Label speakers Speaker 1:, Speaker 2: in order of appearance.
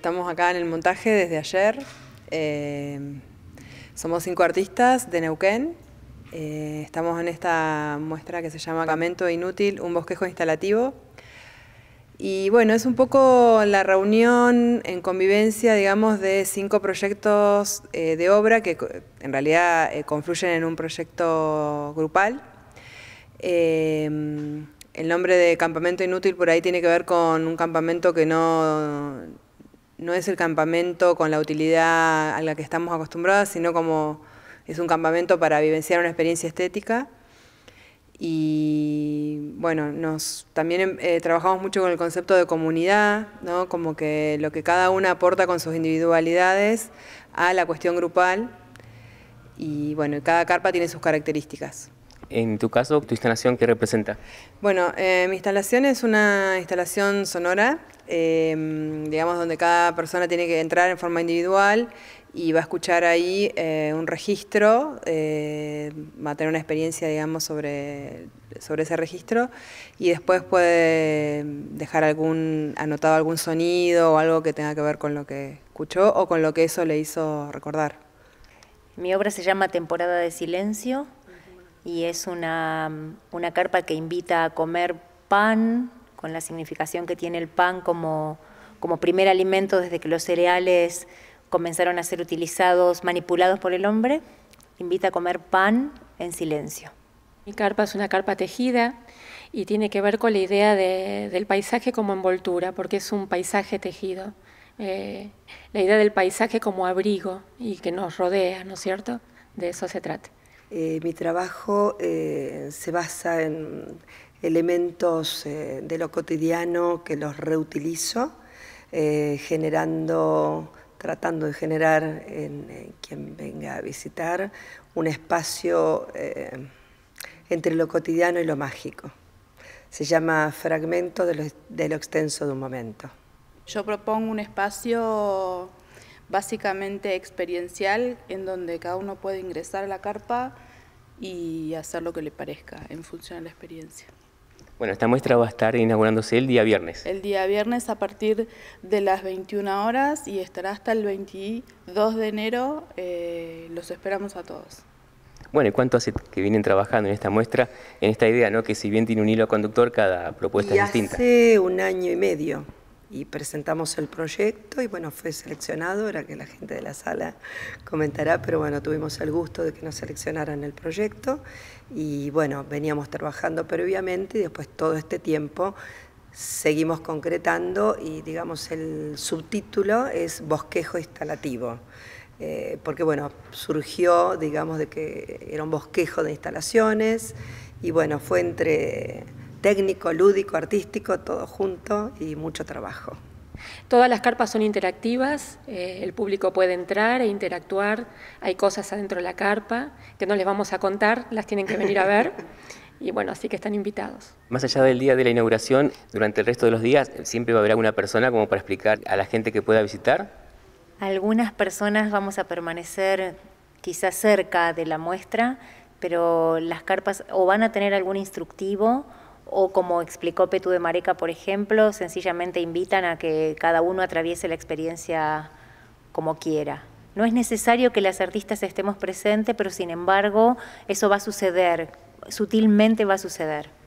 Speaker 1: Estamos acá en el montaje desde ayer. Eh, somos cinco artistas de Neuquén. Eh, estamos en esta muestra que se llama Campamento Inútil, un bosquejo instalativo. Y bueno, es un poco la reunión en convivencia, digamos, de cinco proyectos eh, de obra que en realidad confluyen en un proyecto grupal. el nombre de Campamento Inútil por ahí tiene que ver con un campamento que no no es el campamento con la utilidad a la que estamos acostumbrados, sino como es un campamento para vivenciar una experiencia estética. Y bueno, nos, también eh, trabajamos mucho con el concepto de comunidad, ¿no? como que lo que cada una aporta con sus individualidades a la cuestión grupal. Y bueno, cada carpa tiene sus características
Speaker 2: en tu caso, tu instalación, ¿qué representa?
Speaker 1: Bueno, eh, mi instalación es una instalación sonora, eh, digamos, donde cada persona tiene que entrar en forma individual y va a escuchar ahí eh, un registro, va a tener una experiencia, digamos, sobre, sobre ese registro y después puede dejar algún, anotado algún sonido o algo que tenga que ver con lo que escuchó o con lo que eso le hizo recordar.
Speaker 3: Mi obra se llama Temporada de Silencio, y es una, una carpa que invita a comer pan, con la significación que tiene el pan como, primer alimento desde que los cereales comenzaron a ser utilizados, manipulados por el hombre, invita a comer pan en silencio.
Speaker 4: Mi carpa es una carpa tejida y tiene que ver con la idea del paisaje como envoltura, porque es un paisaje tejido. Eh, la idea del paisaje como abrigo y que nos rodea, ¿no es cierto? De eso se trata.
Speaker 5: Eh, mi trabajo eh, se basa en elementos eh, de lo cotidiano que los reutilizo, generando, tratando de generar en, quien venga a visitar un espacio entre lo cotidiano y lo mágico. Se llama fragmento de de lo extenso de un momento.
Speaker 1: Yo propongo un espacio básicamente experiencial en donde cada uno puede ingresar a la carpa y hacer lo que le parezca en función de la experiencia.
Speaker 2: Bueno, esta muestra va a estar inaugurándose el día viernes.
Speaker 1: El día viernes a partir de las 21 horas y estará hasta el 22 de enero. Eh, los esperamos a todos.
Speaker 2: Bueno, ¿y cuánto hace que vienen trabajando en esta muestra, en esta idea, ¿no? que si bien tiene un hilo conductor, cada propuesta es distinta? Hace
Speaker 5: un año y medio y presentamos el proyecto y bueno, fue seleccionado, era que la gente de la sala comentará, pero bueno, tuvimos el gusto de que nos seleccionaran el proyecto y bueno, veníamos trabajando previamente y después todo este tiempo seguimos concretando y digamos el subtítulo es bosquejo instalativo. Eh, porque bueno, surgió, digamos, de que era un bosquejo de instalaciones y bueno, fue entre técnico, lúdico, artístico, todo junto y mucho trabajo.
Speaker 4: Todas las carpas son interactivas, eh, el público puede entrar e interactuar, hay cosas adentro de la carpa que no les vamos a contar, las tienen que venir a ver. Y bueno, así que están invitados.
Speaker 2: Más allá del día de la inauguración, durante el resto de los días, ¿siempre va a haber alguna persona como para explicar a la gente que pueda visitar?
Speaker 4: Algunas personas
Speaker 3: vamos a permanecer quizás cerca de la muestra, pero las carpas o van a tener algún instructivo o como explicó Petú de Mareca, por ejemplo, sencillamente invitan a que cada uno atraviese la experiencia como quiera. No es necesario que las artistas estemos presentes, pero sin embargo eso va a suceder, sutilmente va a suceder.